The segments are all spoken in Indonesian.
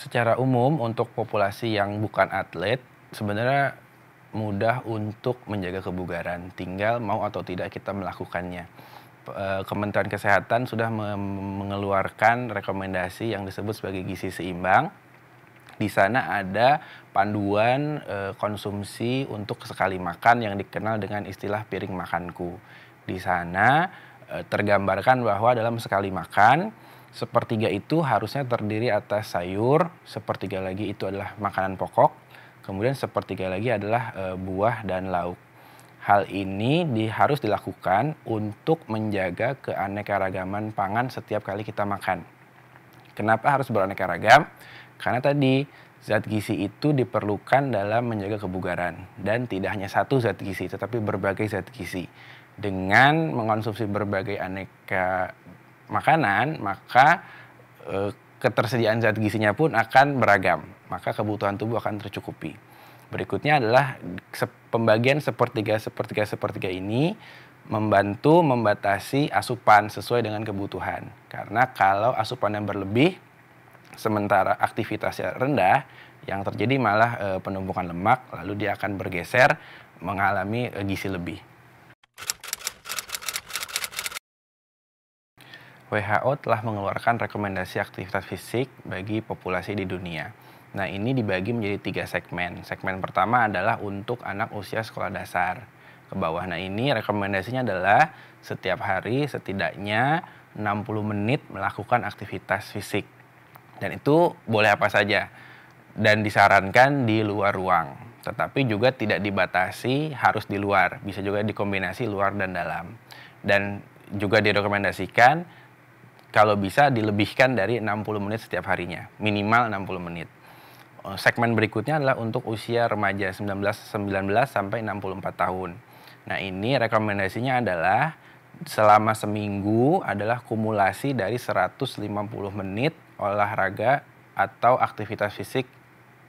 secara umum untuk populasi yang bukan atlet sebenarnya mudah untuk menjaga kebugaran, tinggal mau atau tidak kita melakukannya. Eh, Kementerian Kesehatan sudah mengeluarkan rekomendasi yang disebut sebagai gizi seimbang. Di sana ada panduan eh, konsumsi untuk sekali makan yang dikenal dengan istilah piring makanku. Di sana eh, tergambarkan bahwa dalam sekali makan Sepertiga itu harusnya terdiri atas sayur, sepertiga lagi itu adalah makanan pokok, kemudian sepertiga lagi adalah e, buah dan lauk. Hal ini di, harus dilakukan untuk menjaga keanekaragaman pangan setiap kali kita makan. Kenapa harus beraneka ragam? Karena tadi zat gizi itu diperlukan dalam menjaga kebugaran dan tidak hanya satu zat gizi tetapi berbagai zat gizi. Dengan mengonsumsi berbagai aneka makanan, maka e, ketersediaan zat gizinya pun akan beragam, maka kebutuhan tubuh akan tercukupi. Berikutnya adalah pembagian sepertiga, sepertiga, sepertiga ini membantu membatasi asupan sesuai dengan kebutuhan. Karena kalau asupan yang berlebih, sementara aktivitasnya rendah, yang terjadi malah e, penumpukan lemak, lalu dia akan bergeser mengalami e, gizi lebih. WHO telah mengeluarkan rekomendasi aktivitas fisik bagi populasi di dunia. Nah, ini dibagi menjadi tiga segmen. Segmen pertama adalah untuk anak usia sekolah dasar ke bawah. Nah, ini rekomendasinya adalah setiap hari setidaknya 60 menit melakukan aktivitas fisik. Dan itu boleh apa saja. Dan disarankan di luar ruang. Tetapi juga tidak dibatasi harus di luar. Bisa juga dikombinasi luar dan dalam. Dan juga direkomendasikan kalau bisa dilebihkan dari 60 menit setiap harinya, minimal 60 menit. Eh, segmen berikutnya adalah untuk usia remaja 19 19 sampai 64 tahun. Nah, ini rekomendasinya adalah selama seminggu adalah kumulasi dari 150 menit olahraga atau aktivitas fisik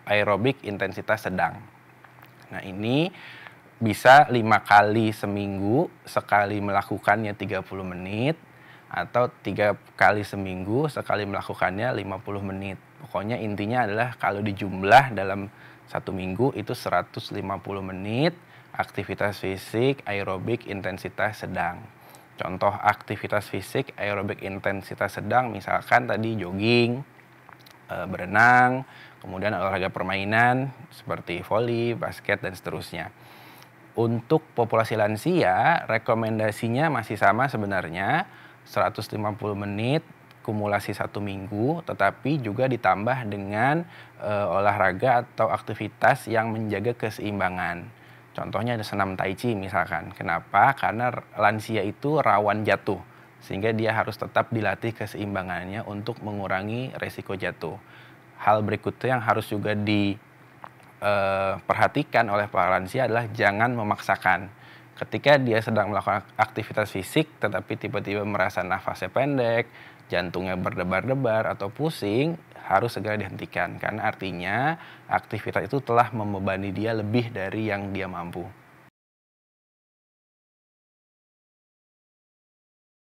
aerobik intensitas sedang. Nah, ini bisa lima kali seminggu, sekali melakukannya 30 menit, atau tiga kali seminggu sekali melakukannya 50 menit. Pokoknya intinya adalah kalau dijumlah dalam satu minggu itu 150 menit aktivitas fisik aerobik intensitas sedang. Contoh aktivitas fisik aerobik intensitas sedang misalkan tadi jogging, eh, berenang, kemudian olahraga permainan seperti voli, basket dan seterusnya. Untuk populasi lansia rekomendasinya masih sama sebenarnya 150 menit kumulasi satu minggu, tetapi juga ditambah dengan e, olahraga atau aktivitas yang menjaga keseimbangan. Contohnya ada senam tai chi misalkan. Kenapa? Karena lansia itu rawan jatuh, sehingga dia harus tetap dilatih keseimbangannya untuk mengurangi resiko jatuh. Hal berikutnya yang harus juga diperhatikan eh, e, oleh para lansia adalah jangan memaksakan ketika dia sedang melakukan aktivitas fisik tetapi tiba-tiba merasa nafasnya pendek, jantungnya berdebar-debar atau pusing, harus segera dihentikan karena artinya aktivitas itu telah membebani dia lebih dari yang dia mampu.